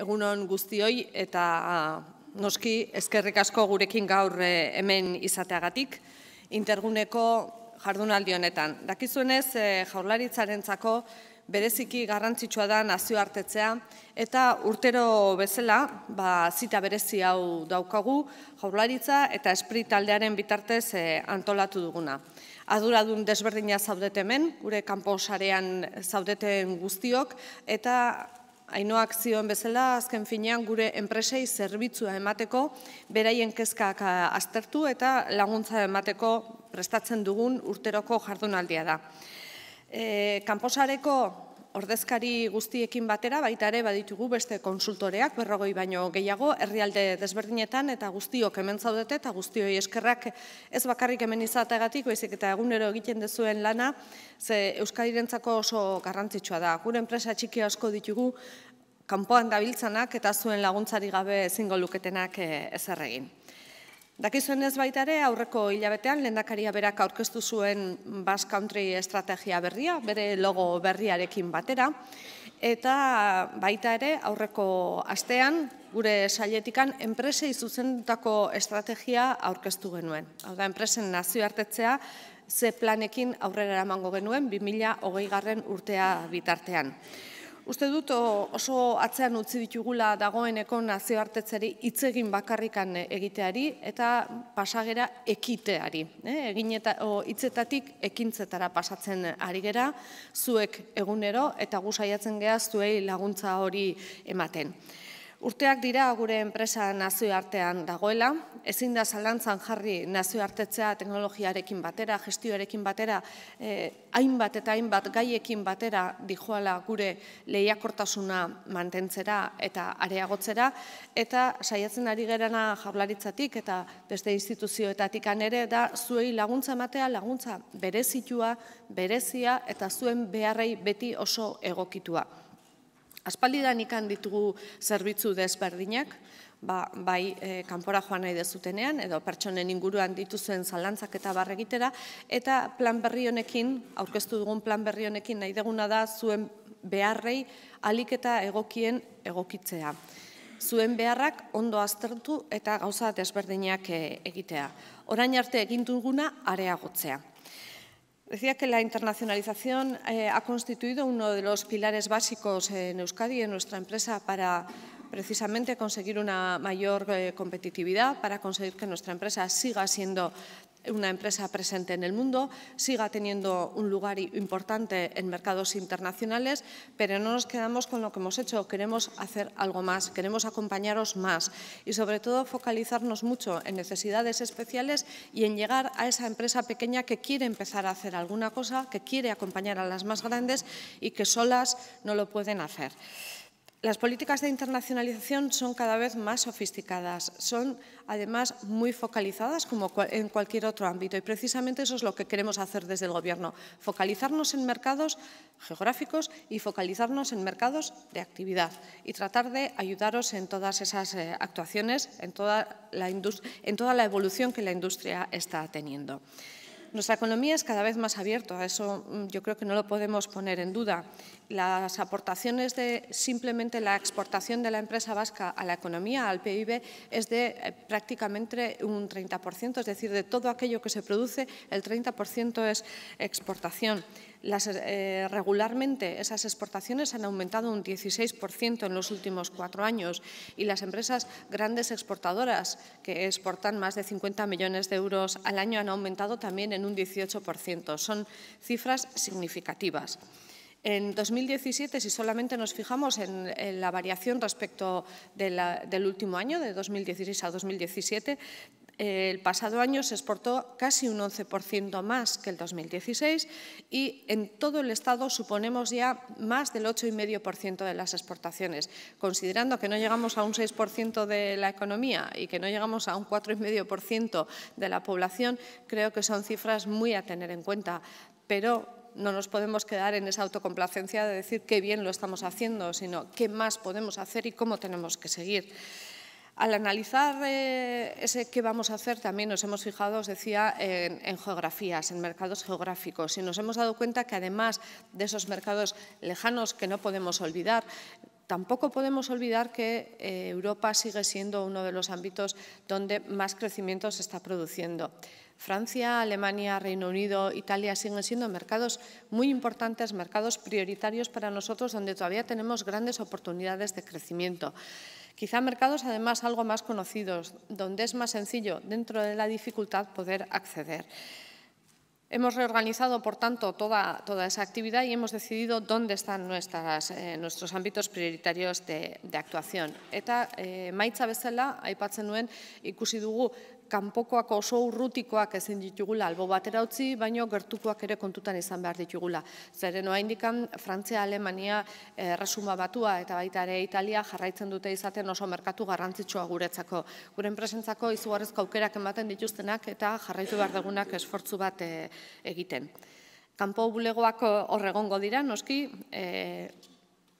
egunon guztioi eta ah, noski ezkerrik asko gurekin gaur eh, hemen izateagatik interguneko jardunaldi honetan. Dakizuenez, eh, jaurlaritzarentzako bereziki garrantzitsua da nazioartetzea eta urtero bezala, ba zita berezi hau daukagu jaurlaritza eta espri taldearen bitartez eh, antolatu duguna. Aduradun desberdina zaudet hemen, gure kanpo sarean zaudeten guztiok eta hainoak zioen bezala, azken finean gure enpresei zerbitzua emateko, beraien kezkak aztertu eta laguntza emateko prestatzen dugun urteroko jardunaldia da. E, kanposareko ordezkari guztiekin batera, baita ere baditugu beste konsultoreak, berrogoi baino gehiago, herrialde desberdinetan eta guztiok hemen zaudete eta guztioi eskerrak ez bakarrik hemen izateagatik, baizik eta egunero egiten dezuen lana, ze Euskadirentzako oso garrantzitsua da. Gure enpresa txiki asko ditugu, kanpoan gabiltzanak eta zuen laguntzari gabe ezingo luketenak eh, ezer egin. Dakizuen ez baita ere, aurreko hilabetean, lendakaria berak aurkeztu zuen Basque Country estrategia berria, bere logo berriarekin batera, eta baita ere, aurreko astean, gure saietikan, enpresei zuzendutako estrategia aurkeztu genuen. Hau da, enpresen nazioartetzea, ze planekin aurrera eramango genuen, 2020 garren urtea bitartean. Uste dut oso atzean utzi ditugula dagoeneko nazioartetzeri itzegin bakarrikan egiteari eta pasagera ekiteari. Eh? Egin eta itzetatik ekintzetara pasatzen ari gera, zuek egunero eta gusaiatzen gehaztuei laguntza hori ematen. Urteak dira gure enpresa nazioartean dagoela, ezin da zalantzan jarri nazioartetzea teknologiarekin batera, gestioarekin batera, eh, hainbat eta hainbat gaiekin batera dihoala gure lehiakortasuna mantentzera eta areagotzera, eta saiatzen ari gerana jablaritzatik eta beste instituzioetatik ere da zuei laguntza ematea laguntza berezitua, berezia eta zuen beharrei beti oso egokitua. Aspaldidan ikan ditugu zerbitzu desberdinak, ba, bai e, kanpora joan nahi dezutenean, edo pertsonen inguruan dituzuen zalantzak eta barregitera, eta plan berri honekin, aurkeztu dugun plan berri honekin, nahi deguna da zuen beharrei alik eta egokien egokitzea. Zuen beharrak ondo aztertu eta gauza desberdinak eh, egitea. Orain arte egin duguna areagotzea. Decía que la internacionalización eh, ha constituido uno de los pilares básicos en Euskadi y en nuestra empresa para precisamente conseguir una mayor eh, competitividad, para conseguir que nuestra empresa siga siendo una empresa presente en el mundo, siga teniendo un lugar importante en mercados internacionales, pero no nos quedamos con lo que hemos hecho, queremos hacer algo más, queremos acompañaros más y sobre todo focalizarnos mucho en necesidades especiales y en llegar a esa empresa pequeña que quiere empezar a hacer alguna cosa, que quiere acompañar a las más grandes y que solas no lo pueden hacer. Las políticas de internacionalización son cada vez más sofisticadas, son además muy focalizadas como en cualquier otro ámbito y precisamente eso es lo que queremos hacer desde el Gobierno, focalizarnos en mercados geográficos y focalizarnos en mercados de actividad y tratar de ayudaros en todas esas eh, actuaciones, en toda, la en toda la evolución que la industria está teniendo. Nuestra economía es cada vez más abierta, eso mm, yo creo que no lo podemos poner en duda las aportaciones de simplemente la exportación de la empresa vasca a la economía, al PIB, es de eh, prácticamente un 30%, es decir, de todo aquello que se produce, el 30% es exportación. Eh, regularmente esas exportaciones han aumentado un 16% en los últimos cuatro años y las empresas grandes exportadoras que exportan más de 50 millones de euros al año han aumentado también en un 18%. Son cifras significativas. En 2017, si solamente nos fijamos en, la variación respecto del último año, de 2016 a 2017, eh, el pasado año se exportó casi un 11% más que el 2016 y en todo el Estado suponemos ya más del 8,5% de las exportaciones. Considerando que no llegamos a un 6% de la economía y que no llegamos a un 4,5% de la población, creo que son cifras muy a tener en cuenta. Pero no nos podemos quedar en esa autocomplacencia de decir qué bien lo estamos haciendo, sino qué más podemos hacer y cómo tenemos que seguir. Al analizar eh, ese qué vamos a hacer, también nos hemos fijado, os decía, en, en, geografías, en mercados geográficos. Y nos hemos dado cuenta que además de esos mercados lejanos que no podemos olvidar, Tampoco podemos olvidar que eh, Europa sigue siendo uno de los ámbitos donde más crecimiento se está produciendo. Francia, Alemania, Reino Unido, Italia siguen siendo mercados muy importantes, mercados prioritarios para nosotros, donde todavía tenemos grandes oportunidades de crecimiento. Quizá mercados además algo más conocidos, donde es más sencillo dentro de la dificultad poder acceder. Hemos reorganizado, por tanto, toda, toda esa actividad y hemos decidido dónde están eh, nuestros ámbitos prioritarios de, actuación. Eta eh, maitza bezala, kanpokoako oso urrutikoak ezin ditugula albo batera utzi, baino gertukoak ere kontutan izan behar ditugula. Zeren oa indikan, Frantzia, Alemania, eh, Erresuma Batua eta baita ere Italia jarraitzen dute izaten oso merkatu garrantzitsua guretzako. Guren presentzako izugarrezko aukerak ematen dituztenak eta jarraitu behar dugunak esfortzu bat eh, egiten. Kanpo bulegoak horregongo dira, noski, eh,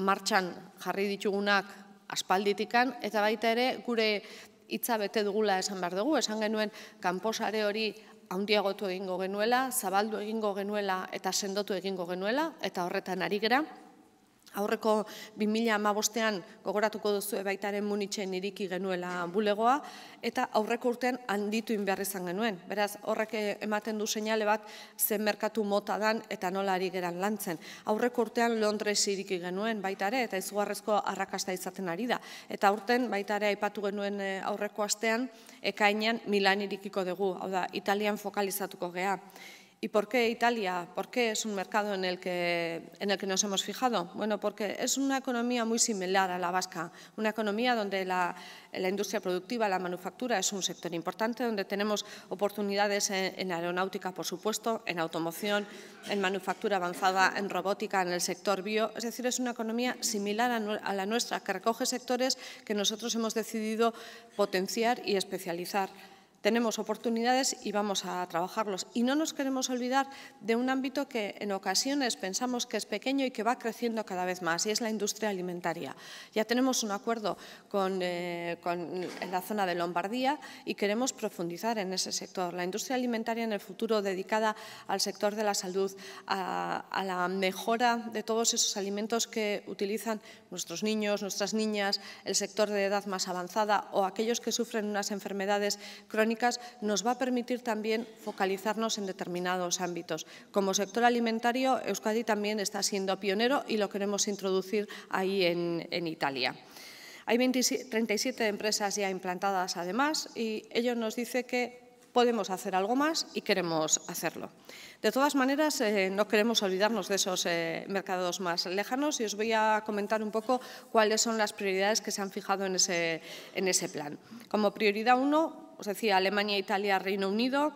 martxan jarri ditugunak aspalditikan, eta baita ere gure hitza bete dugula esan behar dugu, esan genuen kanposare hori handiagotu egingo genuela, zabaldu egingo genuela eta sendotu egingo genuela, eta horretan ari gara, aurreko 2000 amabostean gogoratuko duzu baitaren munitzen iriki genuela bulegoa, eta aurreko urtean handitu inbehar izan genuen. Beraz, horrek ematen du seinale bat zen merkatu mota dan eta nola geran lantzen. Aurreko urtean Londres iriki genuen baitare eta izugarrezko arrakasta izaten ari da. Eta urten baitare aipatu genuen eh, aurreko astean, ekainan Milan irikiko dugu, hau da, Italian fokalizatuko geha. ¿Y por qué Italia? ¿Por qué es un mercado en el, que, en el que nos hemos fijado? Bueno, porque es una economía muy similar a la vasca, una economía donde la, industria productiva, la manufactura es un sector importante, donde tenemos oportunidades en, aeronáutica, por supuesto, en automoción, en manufactura avanzada, en robótica, en el sector bio. Es decir, es una economía similar a, a la nuestra, que recoge sectores que nosotros hemos decidido potenciar y especializar tenemos oportunidades y vamos a trabajarlos. Y no nos queremos olvidar de un ámbito que en ocasiones pensamos que es pequeño y que va creciendo cada vez más, y es la industria alimentaria. Ya tenemos un acuerdo con, eh, la zona de Lombardía y queremos profundizar en ese sector. La industria alimentaria en el futuro dedicada al sector de la salud, a la mejora de todos esos alimentos que utilizan nuestros niños, nuestras niñas, el sector de edad más avanzada o aquellos que sufren unas enfermedades crónicas nos va a permitir también focalizarnos en determinados ámbitos. Como sector alimentario, Euskadi también está siendo pionero y lo queremos introducir ahí en, Italia. Hay 37 empresas ya implantadas además y ello nos dice que podemos hacer algo más y queremos hacerlo. De todas maneras, eh, no queremos olvidarnos de esos eh, mercados más lejanos y os voy a comentar un poco cuáles son las prioridades que se han fijado en ese, en ese plan. Como prioridad uno, os decía, Alemania, Italia, Reino Unido,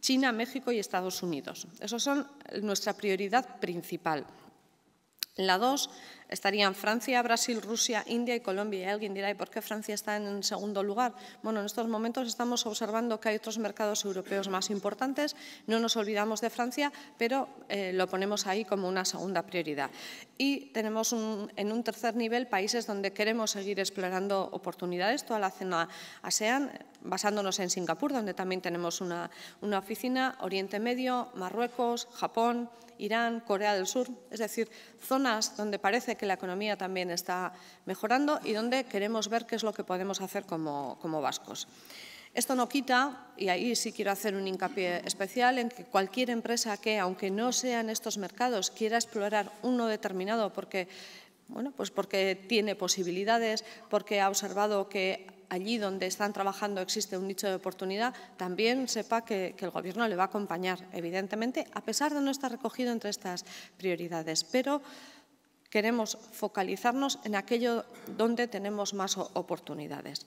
China, México y Estados Unidos. Esos son nuestra prioridad principal. La dos, estarían Francia, Brasil, Rusia, India y Colombia. Y Alguien dirá, ¿y por qué Francia está en segundo lugar? Bueno, en estos momentos estamos observando que hay otros mercados europeos más importantes, no nos olvidamos de Francia, pero eh, lo ponemos ahí como una segunda prioridad. Y tenemos en un tercer nivel países donde queremos seguir explorando oportunidades, toda la zona ASEAN, basándonos en Singapur, donde también tenemos una, una oficina, Oriente Medio, Marruecos, Japón, Irán, Corea del Sur, es decir, zonas donde parece que que la economía también está mejorando y donde queremos ver qué es lo que podemos hacer como, como vascos. Esto no quita, y ahí sí quiero hacer un hincapié especial, en que cualquier empresa que, aunque no sea en estos mercados, quiera explorar uno determinado porque, bueno, pues porque tiene posibilidades, porque ha observado que allí donde están trabajando existe un nicho de oportunidad, también sepa que, que, el Gobierno le va a acompañar, evidentemente, a pesar de no estar recogido entre estas prioridades. Pero queremos focalizarnos en aquello donde tenemos más oportunidades.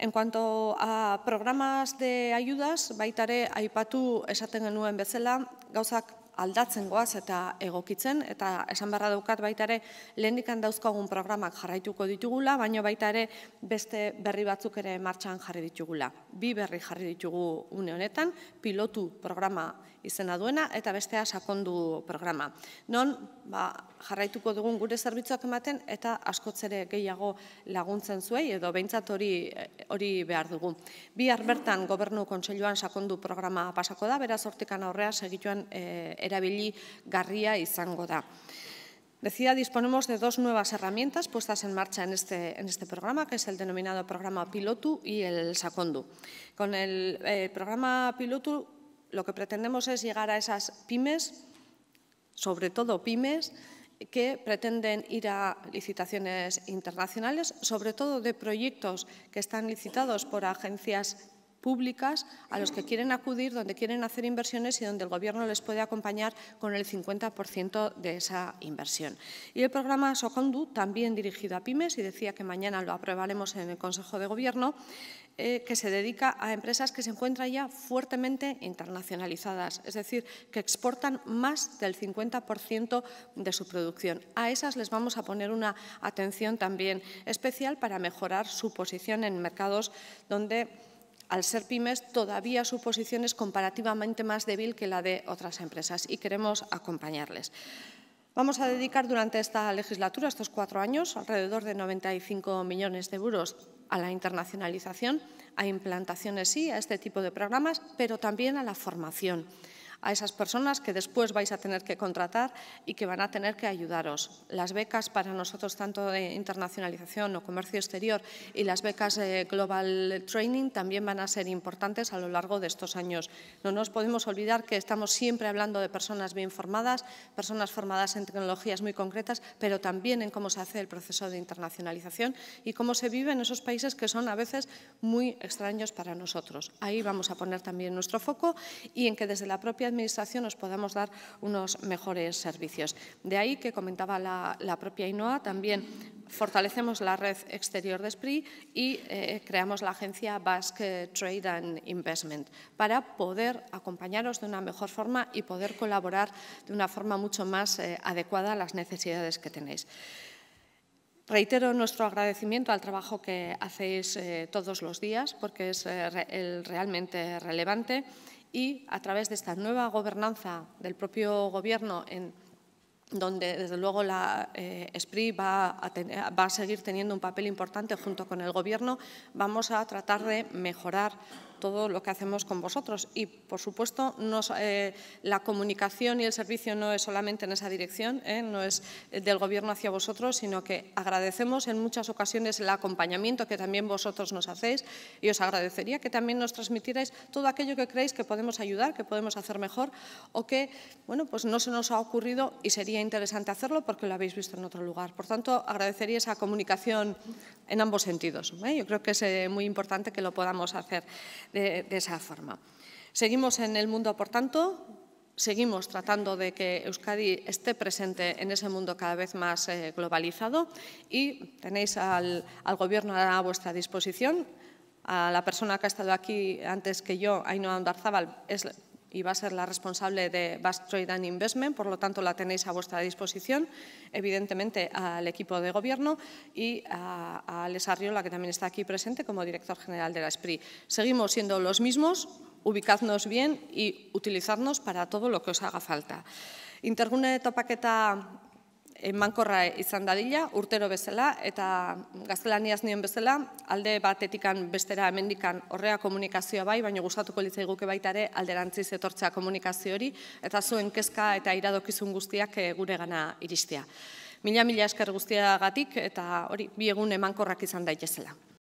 En cuanto a programas de ayudas, baitare aipatu esaten genuen bezala, gauzak aldatzen goaz eta egokitzen, eta esan barra daukat baita ere lehen ikan dauzkagun programak jarraituko ditugula, baino baita ere beste berri batzuk ere martxan jarri ditugula. Bi berri jarri ditugu une honetan, pilotu programa izena duena, eta bestea sakondu programa. Non, ba, jarraituko dugun gure zerbitzuak ematen, eta askotzere gehiago laguntzen zuei, edo behintzat hori, hori behar dugu. Bi harbertan gobernu kontseiluan sakondu programa pasako da, beraz hortikan aurrea segituan eh, Billy Garría y da. Decía, disponemos de dos nuevas herramientas puestas en marcha en este, en este programa, que es el denominado programa Pilotu y el Sacondu. Con el eh, programa Pilotu lo que pretendemos es llegar a esas pymes, sobre todo pymes, que pretenden ir a licitaciones internacionales, sobre todo de proyectos que están licitados por agencias públicas a los que quieren acudir, donde quieren hacer inversiones y donde el Gobierno les puede acompañar con el 50% de esa inversión. Y el programa Socondu, también dirigido a pymes, y decía que mañana lo aprobaremos en el Consejo de Gobierno, eh, que se dedica a empresas que se encuentran ya fuertemente internacionalizadas, es decir, que exportan más del 50% de su producción. A esas les vamos a poner una atención también especial para mejorar su posición en mercados donde al ser pymes, todavía su posición es comparativamente más débil que la de otras empresas y queremos acompañarles. Vamos a dedicar durante esta legislatura, estos cuatro años, alrededor de 95 millones de euros a la internacionalización, a implantaciones sí, a este tipo de programas, pero también a la formación a esas personas que después vais a tener que contratar y que van a tener que ayudaros. Las becas para nosotros, tanto de internacionalización o comercio exterior, y las becas de Global Training también van a ser importantes a lo largo de estos años. No nos podemos olvidar que estamos siempre hablando de personas bien formadas, personas formadas en tecnologías muy concretas, pero también en cómo se hace el proceso de internacionalización y cómo se vive en esos países que son a veces muy extraños para nosotros. Ahí vamos a poner también nuestro foco y en que desde la propia administración nos podamos dar unos mejores servicios. De ahí que comentaba la, propia INOA, también fortalecemos la red exterior de SPRI y eh, creamos la agencia Basque Trade and Investment para poder acompañaros de una mejor forma y poder colaborar de una forma mucho más eh, adecuada a las necesidades que tenéis. Reitero nuestro agradecimiento al trabajo que hacéis eh, todos los días porque es realmente relevante y a través de esta nueva gobernanza del propio Gobierno en donde desde luego la eh, va va a seguir teniendo un papel importante junto con el Gobierno, vamos a tratar de mejorar todo lo que hacemos con vosotros. Y, por supuesto, eh, la comunicación y el servicio no es solamente en esa dirección, eh, no es eh, del Gobierno hacia vosotros, sino que agradecemos en muchas ocasiones el acompañamiento que también vosotros nos hacéis y os agradecería que también nos transmitierais todo aquello que creéis que podemos ayudar, que podemos hacer mejor o que bueno, pues no se nos ha ocurrido y sería interesante hacerlo porque lo habéis visto en otro lugar. Por tanto, agradecería esa comunicación en ambos sentidos. ¿eh? Yo creo que es eh, muy importante que lo podamos hacer de, esa forma. Seguimos en el mundo, por tanto, seguimos tratando de que Euskadi esté presente en ese mundo cada vez más eh, globalizado y tenéis al, Gobierno a vuestra disposición. A la persona que ha estado aquí antes que yo, Ainhoa Andarzábal, es y va a ser la responsable de Bas Trade and Investment, por lo tanto la tenéis a vuestra disposición, evidentemente al equipo de gobierno y a, a Riola, que también está aquí presente como director general de la SPRI. Seguimos siendo los mismos, ubicadnos bien y utilizadnos para todo lo que os haga falta. Intergune emankorra izan dadila, urtero bezala, eta gaztelaniaz nion bezala, alde etikan bestera hemendikan horrea komunikazioa bai, baina gustatuko litzai guke baita ere alderantziz etortzea komunikazio hori, eta zuen kezka eta iradokizun guztiak eh, gure gana iristea. Mila-mila esker guztia gatik, eta hori, biegun emankorrak izan daitezela.